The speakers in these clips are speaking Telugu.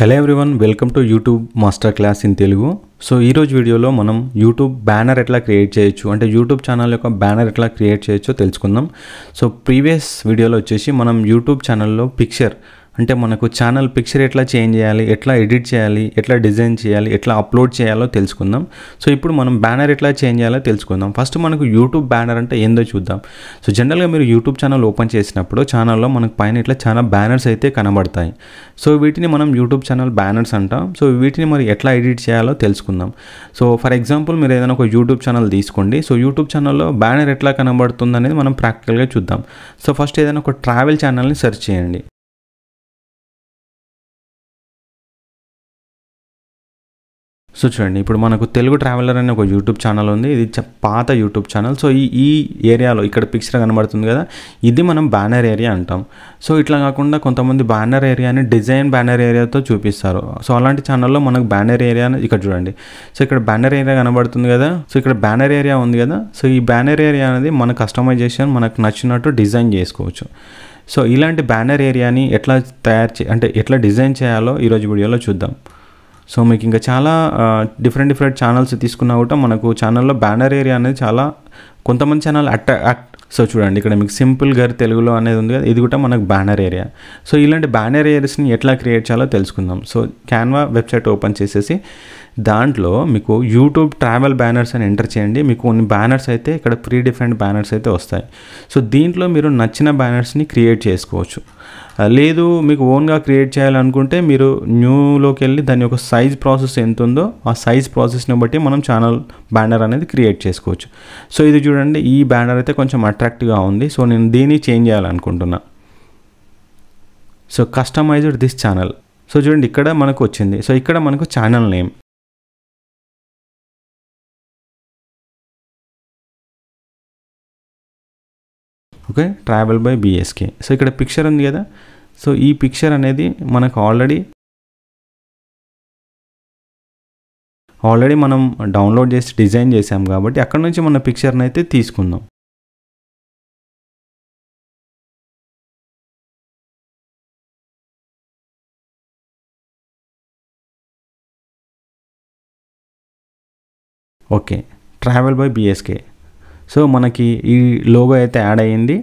hello everyone welcome to YouTube master class in Telugu so ఈరోజు వీడియోలో మనం యూట్యూబ్ బ్యానర్ ఎట్లా క్రియేట్ చేయొచ్చు అంటే యూట్యూబ్ ఛానల్ యొక్క బ్యానర్ ఎట్లా క్రియేట్ చేయొచ్చో తెలుసుకుందాం సో ప్రీవియస్ వీడియోలో వచ్చేసి మనం యూట్యూబ్ ఛానల్లో పిక్చర్ అంటే మనకు ఛానల్ పిక్చర్ ఎట్లా చేంజ్ చేయాలి ఎట్లా ఎడిట్ చేయాలి ఎట్లా డిజైన్ చేయాలి ఎట్లా అప్లోడ్ చేయాలో తెలుసుకుందాం సో ఇప్పుడు మనం బ్యానర్ ఎట్లా చేంజ్ చేయాలో తెలుసుకుందాం ఫస్ట్ మనకు యూట్యూబ్ బ్యానర్ అంటే ఏందో చూద్దాం సో జనరల్గా మీరు యూట్యూబ్ ఛానల్ ఓపెన్ చేసినప్పుడు ఛానల్లో మనకు పైన ఇట్లా చాలా బ్యానర్స్ అయితే కనబడతాయి సో వీటిని మనం యూట్యూబ్ ఛానల్ బ్యానర్స్ అంటాం సో వీటిని మరి ఎట్లా ఎడిట్ చేయాలో తెలుసుకుందాం సో ఫర్ ఎగ్జాంపుల్ మీరు ఏదైనా ఒక యూట్యూబ్ ఛానల్ తీసుకోండి సో యూట్యూబ్ ఛానల్లో బ్యానర్ ఎట్లా కనబడుతుంది అనేది మనం ప్రాక్టికల్గా చూద్దాం సో ఫస్ట్ ఏదైనా ఒక ట్రావెల్ ఛానల్ని సెర్చ్ చేయండి సో చూడండి ఇప్పుడు మనకు తెలుగు ట్రావెలర్ అనే ఒక యూట్యూబ్ ఛానల్ ఉంది ఇది పాత యూట్యూబ్ ఛానల్ సో ఈ ఈ ఏరియాలో ఇక్కడ పిక్చర్ కనబడుతుంది కదా ఇది మనం బ్యానర్ ఏరియా అంటాం సో ఇట్లా కాకుండా కొంతమంది బ్యానర్ ఏరియాని డిజైన్ బ్యానర్ ఏరియాతో చూపిస్తారు సో అలాంటి ఛానల్లో మనకు బ్యానర్ ఏరియా ఇక్కడ చూడండి సో ఇక్కడ బ్యానర్ ఏరియా కనబడుతుంది కదా సో ఇక్కడ బ్యానర్ ఏరియా ఉంది కదా సో ఈ బ్యానర్ ఏరియా అనేది మన కస్టమైజేషన్ మనకు నచ్చినట్టు డిజైన్ చేసుకోవచ్చు సో ఇలాంటి బ్యానర్ ఏరియాని ఎట్లా తయారు చే అంటే ఎట్లా డిజైన్ చేయాలో ఈరోజు వీడియోలో చూద్దాం సో మీకు ఇంకా చాలా డిఫరెంట్ డిఫరెంట్ ఛానల్స్ తీసుకున్నా కూడా మనకు ఛానల్లో బ్యానర్ ఏరియా అనేది చాలా కొంతమంది ఛానల్ అట్ట సో చూడండి ఇక్కడ మీకు సింపుల్ గర్ తెలుగులో అనేది ఉంది కదా ఇది కూడా మనకు బ్యానర్ ఏరియా సో ఇలాంటి బ్యానర్ ఏరియాస్ని ఎట్లా క్రియేట్ చేయాలో తెలుసుకుందాం సో క్యాన్వా వెబ్సైట్ ఓపెన్ చేసేసి దాంట్లో మీకు యూట్యూబ్ ట్రావెల్ బ్యానర్స్ అని ఎంటర్ చేయండి మీకు కొన్ని బ్యానర్స్ అయితే ఇక్కడ ప్రీ డిఫరెంట్ బ్యానర్స్ అయితే వస్తాయి సో దీంట్లో మీరు నచ్చిన బ్యానర్స్ని క్రియేట్ చేసుకోవచ్చు లేదు మీకు ఓన్గా క్రియేట్ చేయాలనుకుంటే మీరు న్యూలోకి వెళ్ళి దాని యొక్క సైజ్ ప్రాసెస్ ఎంత ఉందో ఆ సైజ్ ప్రాసెస్ని బట్టి మనం ఛానల్ బ్యానర్ అనేది క్రియేట్ చేసుకోవచ్చు సో ఇది చూడండి ఈ బ్యానర్ అయితే కొంచెం అట్రాక్టివ్గా ఉంది సో నేను దీన్ని చేంజ్ చేయాలనుకుంటున్నా so customized this channel so చూడండి ఇక్కడ మనకు వచ్చింది సో ఇక్కడ మనకు channel name okay travel by BSK so ఇక్కడ పిక్చర్ ఉంది కదా సో ఈ పిక్చర్ అనేది మనకు ఆల్రెడీ ఆల్రెడీ మనం డౌన్లోడ్ చేసి డిజైన్ చేసాం కాబట్టి అక్కడ నుంచి మన పిక్చర్ని అయితే తీసుకుందాం okay travel by BSK so మనకి ఈ లోగో అయితే యాడ్ అయ్యింది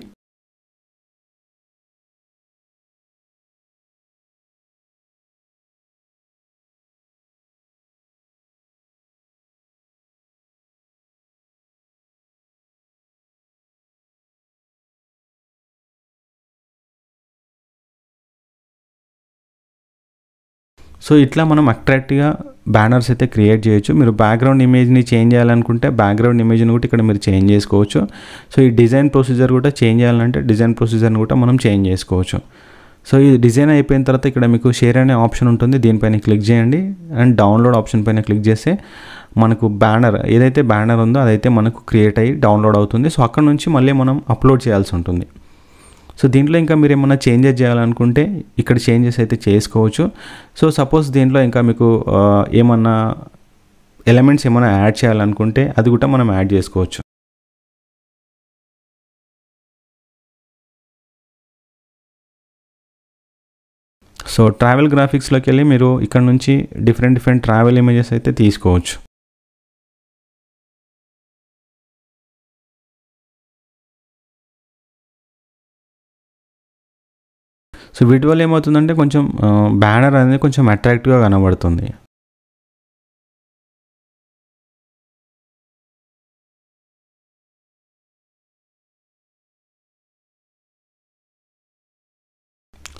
సో ఇట్లా మనం అట్రాక్ట్గా బ్యానర్స్ అయితే క్రియేట్ చేయొచ్చు మీరు బ్యాక్గ్రౌండ్ ఇమేజ్ని చేంజ్ చేయాలనుకుంటే బ్యాక్గ్రౌండ్ ఇమేజ్ని కూడా ఇక్కడ మీరు చేంజ్ చేసుకోవచ్చు సో ఈ డిజైన్ ప్రొసీజర్ కూడా చేంజ్ చేయాలంటే డిజైన్ ప్రొసీజర్ని కూడా మనం చేంజ్ చేసుకోవచ్చు సో ఈ డిజైన్ అయిపోయిన తర్వాత ఇక్కడ మీకు షేర్ అనే ఆప్షన్ ఉంటుంది దీనిపైన క్లిక్ చేయండి అండ్ డౌన్లోడ్ ఆప్షన్ పైన క్లిక్ చేస్తే మనకు బ్యానర్ ఏదైతే బ్యానర్ ఉందో అదైతే మనకు క్రియేట్ అయ్యి డౌన్లోడ్ అవుతుంది సో అక్కడ నుంచి మళ్ళీ మనం అప్లోడ్ చేయాల్సి ఉంటుంది సో దీంట్లో ఇంకా మీరు ఏమైనా చేంజెస్ చేయాలనుకుంటే ఇక్కడ చేంజెస్ అయితే చేసుకోవచ్చు సో సపోజ్ దీంట్లో ఇంకా మీకు ఏమన్నా ఎలిమెంట్స్ ఏమైనా యాడ్ చేయాలనుకుంటే అది కూడా మనం యాడ్ చేసుకోవచ్చు సో ట్రావెల్ గ్రాఫిక్స్లోకి వెళ్ళి మీరు ఇక్కడ నుంచి డిఫరెంట్ డిఫరెంట్ ట్రావెల్ ఇమేజెస్ అయితే తీసుకోవచ్చు సో వీటి వల్ల ఏమవుతుందంటే కొంచెం బ్యానర్ అనేది కొంచెం అట్రాక్టివ్గా కనబడుతుంది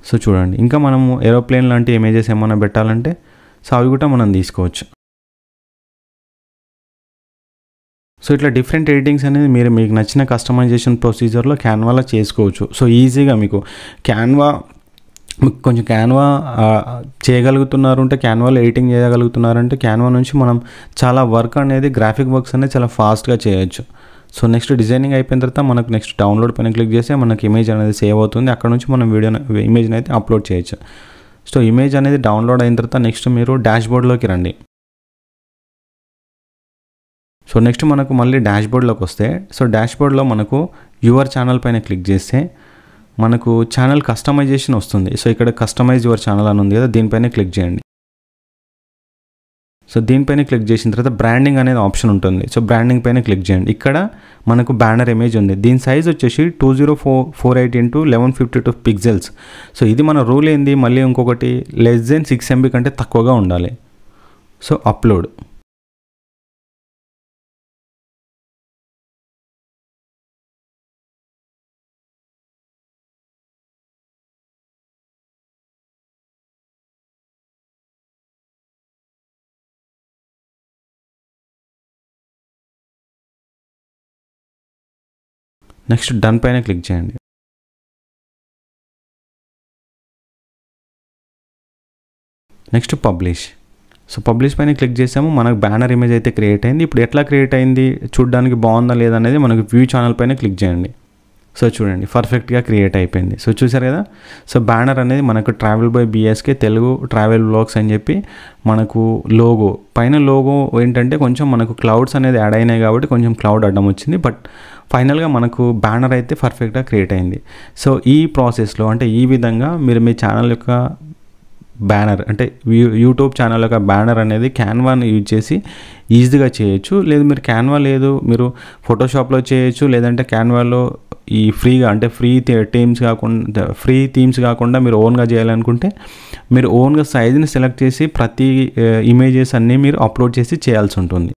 సో చూడండి ఇంకా మనము ఏరోప్లేన్ లాంటి ఇమేజెస్ ఏమైనా పెట్టాలంటే సో అవి కూడా మనం తీసుకోవచ్చు సో ఇట్లా డిఫరెంట్ ఎడిటింగ్స్ అనేది మీరు మీకు నచ్చిన కస్టమైజేషన్ ప్రొసీజర్లో క్యాన్వాలో చేసుకోవచ్చు సో ఈజీగా మీకు క్యాన్వా కొంచెం క్యాన్వా చేయగలుగుతున్నారు అంటే క్యాన్వాలో ఎడిటింగ్ చేయగలుగుతున్నారంటే క్యాన్వా నుంచి మనం చాలా వర్క్ అనేది గ్రాఫిక్ వర్క్స్ అనేది చాలా ఫాస్ట్గా చేయొచ్చు సో నెక్స్ట్ డిజైనింగ్ అయిపోయిన తర్వాత మనకు నెక్స్ట్ డౌన్లోడ్ పైన క్లిక్ చేస్తే మనకు ఇమేజ్ అనేది సేవ్ అవుతుంది అక్కడ నుంచి మనం వీడియో ఇమేజ్ని అయితే అప్లోడ్ చేయొచ్చు సో ఇమేజ్ అనేది డౌన్లోడ్ అయిన తర్వాత నెక్స్ట్ మీరు డాష్బోర్డ్లోకి రండి సో నెక్స్ట్ మనకు మళ్ళీ డాష్బోర్డ్లోకి వస్తే సో డాష్బోర్డ్లో మనకు యువర్ ఛానల్ పైన క్లిక్ చేస్తే మనకు ఛానల్ కస్టమైజేషన్ వస్తుంది సో ఇక్కడ కస్టమైజ్ యువర్ ఛానల్ అని ఉంది కదా దీనిపైన క్లిక్ చేయండి సో దీనిపైన క్లిక్ చేసిన తర్వాత బ్రాండింగ్ అనేది ఆప్షన్ ఉంటుంది సో బ్రాండింగ్ పైన క్లిక్ చేయండి ఇక్కడ మనకు బ్యానర్ ఇమేజ్ ఉంది దీని సైజ్ వచ్చేసి two zero four four eight into eleven fifty two pixels so ఇది మన రూల్ ఏంది మళ్ళీ ఇంకొకటి లెస్ దెన్ సిక్స్ ఎంబీ కంటే తక్కువగా ఉండాలి సో అప్లోడ్ నెక్స్ట్ డన్ పైన క్లిక్ చేయండి నెక్స్ట్ పబ్లిష్ సో పబ్లిష్ పైన క్లిక్ చేసాము మనకు బ్యానర్ ఇమేజ్ అయితే క్రియేట్ అయింది ఇప్పుడు ఎట్లా క్రియేట్ అయింది చూడడానికి బాగుందా లేదా అనేది మనకు వ్యూ ఛానల్ పైన క్లిక్ చేయండి సో చూడండి పర్ఫెక్ట్గా క్రియేట్ అయిపోయింది సో చూసారు కదా సో బ్యానర్ అనేది మనకు travel by BSK Telugu travel blogs అని చెప్పి మనకు లోగో పైన లోగో ఏంటంటే కొంచెం మనకు క్లౌడ్స్ అనేది యాడ్ అయినాయి కాబట్టి కొంచెం క్లౌడ్ అడ్డం వచ్చింది బట్ ఫైనల్గా మనకు బ్యానర్ అయితే పర్ఫెక్ట్గా క్రియేట్ అయింది సో ఈ ప్రాసెస్లో అంటే ఈ విధంగా మీరు మీ ఛానల్ యొక్క బ్యానర్ అంటే యూట్యూబ్ ఛానల్ యొక్క బ్యానర్ అనేది క్యాన్వాని యూజ్ చేసి ఈజీగా చేయొచ్చు లేదు మీరు క్యాన్వా లేదు మీరు ఫోటోషాప్లో చేయొచ్చు లేదంటే క్యాన్వాలో ఈ ఫ్రీగా అంటే ఫ్రీ థీమ్స్ కాకుండా ఫ్రీ థీమ్స్ కాకుండా మీరు ఓన్గా చేయాలనుకుంటే మీరు ఓన్గా సైజ్ని సెలెక్ట్ చేసి ప్రతి ఇమేజెస్ అన్నీ మీరు అప్లోడ్ చేసి చేయాల్సి ఉంటుంది